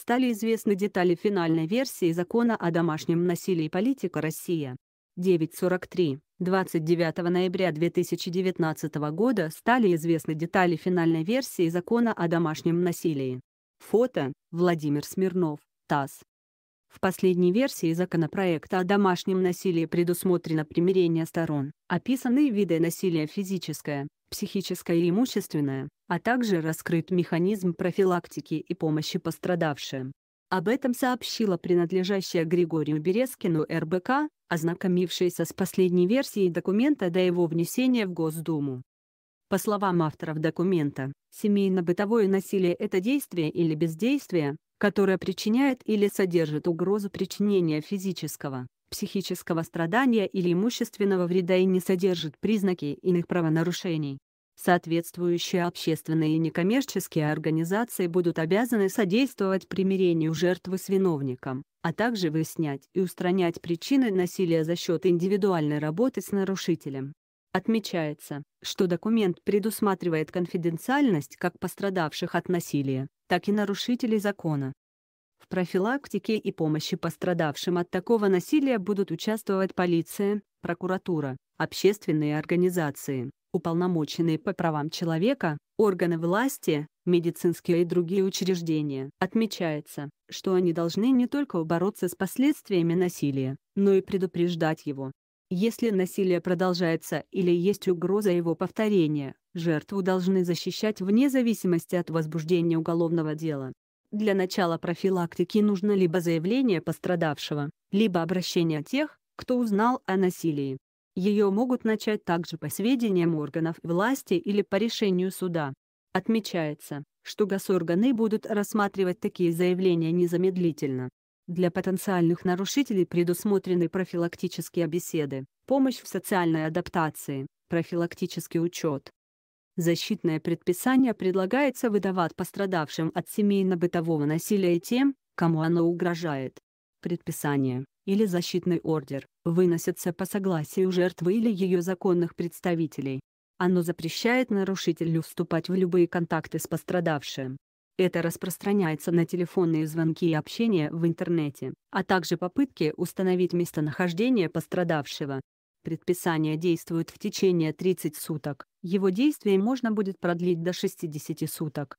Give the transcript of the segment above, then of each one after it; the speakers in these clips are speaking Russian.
стали известны детали финальной версии закона о домашнем насилии политика «Россия». 9.43. 29 ноября 2019 года стали известны детали финальной версии закона о домашнем насилии. Фото – Владимир Смирнов, ТАСС. В последней версии законопроекта о домашнем насилии предусмотрено примирение сторон, описанные виды насилия физическое, психическое и имущественное, а также раскрыт механизм профилактики и помощи пострадавшим. Об этом сообщила принадлежащая Григорию Березкину РБК, ознакомившаяся с последней версией документа до его внесения в Госдуму. По словам авторов документа, семейно-бытовое насилие – это действие или бездействие, которая причиняет или содержит угрозу причинения физического, психического страдания или имущественного вреда и не содержит признаки иных правонарушений. Соответствующие общественные и некоммерческие организации будут обязаны содействовать примирению жертвы с виновником, а также выяснять и устранять причины насилия за счет индивидуальной работы с нарушителем. Отмечается, что документ предусматривает конфиденциальность как пострадавших от насилия, так и нарушителей закона. В профилактике и помощи пострадавшим от такого насилия будут участвовать полиция, прокуратура, общественные организации, уполномоченные по правам человека, органы власти, медицинские и другие учреждения. Отмечается, что они должны не только бороться с последствиями насилия, но и предупреждать его. Если насилие продолжается или есть угроза его повторения, Жертву должны защищать вне зависимости от возбуждения уголовного дела. Для начала профилактики нужно либо заявление пострадавшего, либо обращение тех, кто узнал о насилии. Ее могут начать также по сведениям органов власти или по решению суда. Отмечается, что госорганы будут рассматривать такие заявления незамедлительно. Для потенциальных нарушителей предусмотрены профилактические беседы, помощь в социальной адаптации, профилактический учет, Защитное предписание предлагается выдавать пострадавшим от семейно-бытового насилия и тем, кому оно угрожает. Предписание или защитный ордер выносится по согласию жертвы или ее законных представителей. Оно запрещает нарушителю вступать в любые контакты с пострадавшим. Это распространяется на телефонные звонки и общение в интернете, а также попытки установить местонахождение пострадавшего, Предписание действует в течение 30 суток. Его действие можно будет продлить до 60 суток.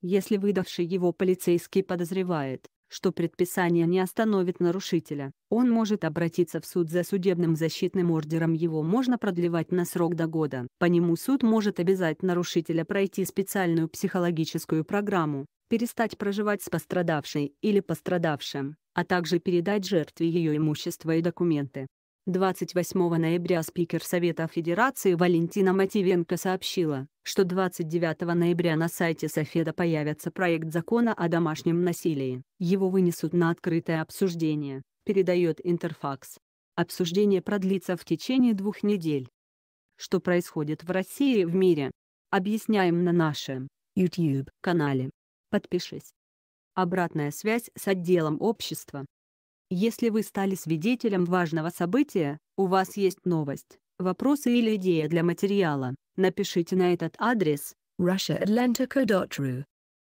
Если выдавший его полицейский подозревает, что предписание не остановит нарушителя, он может обратиться в суд за судебным защитным ордером его можно продлевать на срок до года. По нему суд может обязать нарушителя пройти специальную психологическую программу, перестать проживать с пострадавшей или пострадавшим, а также передать жертве ее имущество и документы. 28 ноября спикер Совета Федерации Валентина Мативенко сообщила, что 29 ноября на сайте Софеда появится проект закона о домашнем насилии. Его вынесут на открытое обсуждение, передает Интерфакс. Обсуждение продлится в течение двух недель. Что происходит в России и в мире? Объясняем на нашем YouTube-канале. Подпишись. Обратная связь с отделом общества. Если вы стали свидетелем важного события, у вас есть новость, вопросы или идея для материала, напишите на этот адрес russia